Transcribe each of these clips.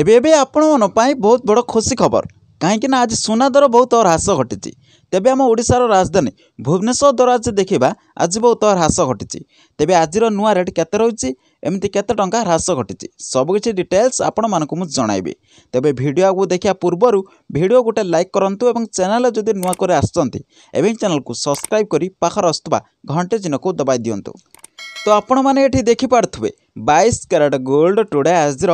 ଏବେ ଏବେ ଆପଣମାନଙ୍କ ପାଇଁ ବହୁତ ବଡ଼ ଖୁସି ଖବର କାହିଁକିନା ଆଜି ସୁନା ଦର ବହୁତ ହ୍ରାସ ଘଟିଛି ତେବେ ଆମ ଓଡ଼ିଶାର ରାଜଧାନୀ ଭୁବନେଶ୍ୱର ଦର ଆଜି ଦେଖିବା ଆଜି ବହୁତ ହ୍ରାସ ଘଟିଛି ତେବେ ଆଜିର ନୂଆ ରେଟ୍ କେତେ ରହୁଛି ଏମିତି କେତେ ଟଙ୍କା ହ୍ରାସ ଘଟିଛି ସବୁକିଛି ଡିଟେଲ୍ସ ଆପଣମାନଙ୍କୁ ମୁଁ ଜଣାଇବି ତେବେ ଭିଡ଼ିଓ ଆଗକୁ ଦେଖିବା ପୂର୍ବରୁ ଭିଡ଼ିଓ ଗୋଟେ ଲାଇକ୍ କରନ୍ତୁ ଏବଂ ଚ୍ୟାନେଲ୍ ଯଦି ନୂଆ କରି ଆସିଛନ୍ତି ଏବଂ ଚ୍ୟାନେଲ୍କୁ ସବସ୍କ୍ରାଇବ୍ କରି ପାଖରେ ଆସୁଥିବା ଘଣ୍ଟେ ଚିହ୍ନକୁ ଦବାଇ ଦିଅନ୍ତୁ ତ ଆପଣମାନେ ଏଠି ଦେଖିପାରୁଥିବେ ବାଇଶ କ୍ୟାରେଟ୍ ଗୋଲ୍ଡ ଟୁଡ଼େ ଆଜିର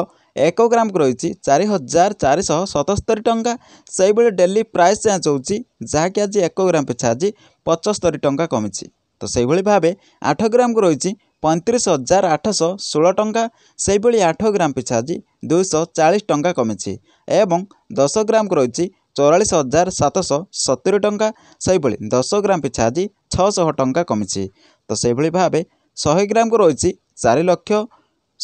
ଏକ ଗ୍ରାମକୁ ରହିଛି ଚାରି ହଜାର ଚାରିଶହ ସତସ୍ତରି ଟଙ୍କା ସେହିଭଳି ଡେଲି ପ୍ରାଇସ୍ ଚେଞ୍ଜ ହେଉଛି ଯାହାକି ଆଜି ଏକ ଗ୍ରାମ ପିଛା ଆଜି ପଞ୍ଚସ୍ତରୀ ଟଙ୍କା କମିଛି ତ ସେହିଭଳି ଭାବେ ଆଠ ଗ୍ରାମକୁ ରହିଛି ପଇଁତିରିଶ ହଜାର ଆଠଶହ ଷୋହଳ ଟଙ୍କା ସେହିଭଳି ଆଠ ଗ୍ରାମ ପିଛା ଆଜି ଦୁଇଶହ ଚାଳିଶ ଟଙ୍କା କମିଛି ଏବଂ ଦଶ ଗ୍ରାମକୁ ରହିଛି ଚଉରାଳିଶ ହଜାର ସାତଶହ ସତୁରି ଟଙ୍କା ସେହିଭଳି ଦଶ ଗ୍ରାମ ପିଛା ଆଜି ଛଅଶହ ଟଙ୍କା କମିଛି ତ ସେହିଭଳି ଭାବେ ଶହେ ଗ୍ରାମକୁ ରହିଛି ଚାରି ଲକ୍ଷ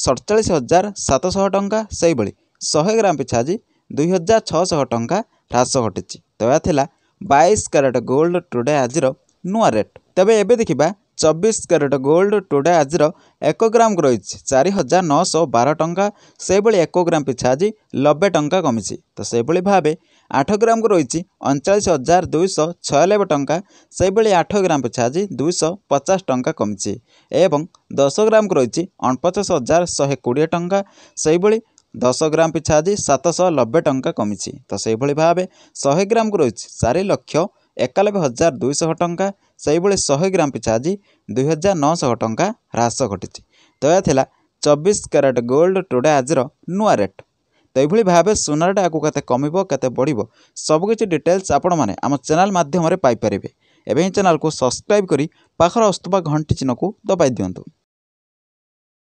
ସତଚାଳିଶ ହଜାର ସାତଶହ ଟଙ୍କା ସେହିଭଳି ଶହେ ଗ୍ରାମ ପିଛା ଆଜି ଦୁଇ ହଜାର ଛଅଶହ ଟଙ୍କା ହ୍ରାସ ଘଟିଛି ତ ଏହା ଥିଲା ବାଇଶ କ୍ୟାରେଟ୍ ଗୋଲ୍ଡ ଟୁଡେ ଆଜିର ନୂଆ ରେଟ୍ ତେବେ ଏବେ ଦେଖିବା ଚବିଶ କ୍ୟାରେଟ୍ ଗୋଲ୍ଡ ଟୁଡେ ଆଜିର ଏକ ଗ୍ରାମକୁ ରହିଛି ଚାରି ହଜାର ନଅଶହ ବାର ଟଙ୍କା ସେହିଭଳି ଏକ ଗ୍ରାମ ପିଛା ଆଜି ନବେ ଟଙ୍କା କମିଛି ତ ସେହିଭଳି ଭାବେ ଆଠ ଗ୍ରାମକୁ ରହିଛି ଅଣଚାଳିଶ ହଜାର ଦୁଇଶହ ଛୟାନବେ ଟଙ୍କା ସେହିଭଳି ଆଠ ଗ୍ରାମ ପିଛା ଆଜି ଦୁଇଶହ ପଚାଶ ଟଙ୍କା କମିଛି ଏବଂ ଦଶ ଗ୍ରାମକୁ ରହିଛି ଅଣପଚାଶ ହଜାର ଶହେ କୋଡ଼ିଏ ଟଙ୍କା ସେହିଭଳି ଦଶ ଗ୍ରାମ ପିଛା ଆଜି ସାତଶହ ନବେ ଟଙ୍କା କମିଛି ତ ସେହିଭଳି ଭାବେ ଶହେ ଗ୍ରାମକୁ ରହିଛି ଚାରି ଲକ୍ଷ ଏକାନବେ ହଜାର ଦୁଇଶହ ଟଙ୍କା ସେହିଭଳି ଶହେ ଗ୍ରାମ ପିଛା ଆଜି ଦୁଇହଜାର ନଅଶହ ଟଙ୍କା ହ୍ରାସ ଘଟିଛି ତ ଏହା ଥିଲା ଚବିଶ କ୍ୟାରେଟ୍ ଗୋଲ୍ଡ ଟୁଡ଼େ ଆଜିର ନୂଆ ରେଟ୍ ତ ଏଭଳି ଭାବେ ସୁନାରେଟ୍ ଆଗକୁ କେତେ କମିବ କେତେ ବଢ଼ିବ ସବୁକିଛି ଡିଟେଲ୍ସ ଆପଣମାନେ ଆମ ଚ୍ୟାନେଲ୍ ମାଧ୍ୟମରେ ପାଇପାରିବେ ଏବେ ଏହି ଚ୍ୟାନେଲ୍କୁ ସବସ୍କ୍ରାଇବ୍ କରି ପାଖରେ ଅସୁଥିବା ଘଣ୍ଟି ଚିହ୍ନକୁ ଦବାଇ ଦିଅନ୍ତୁ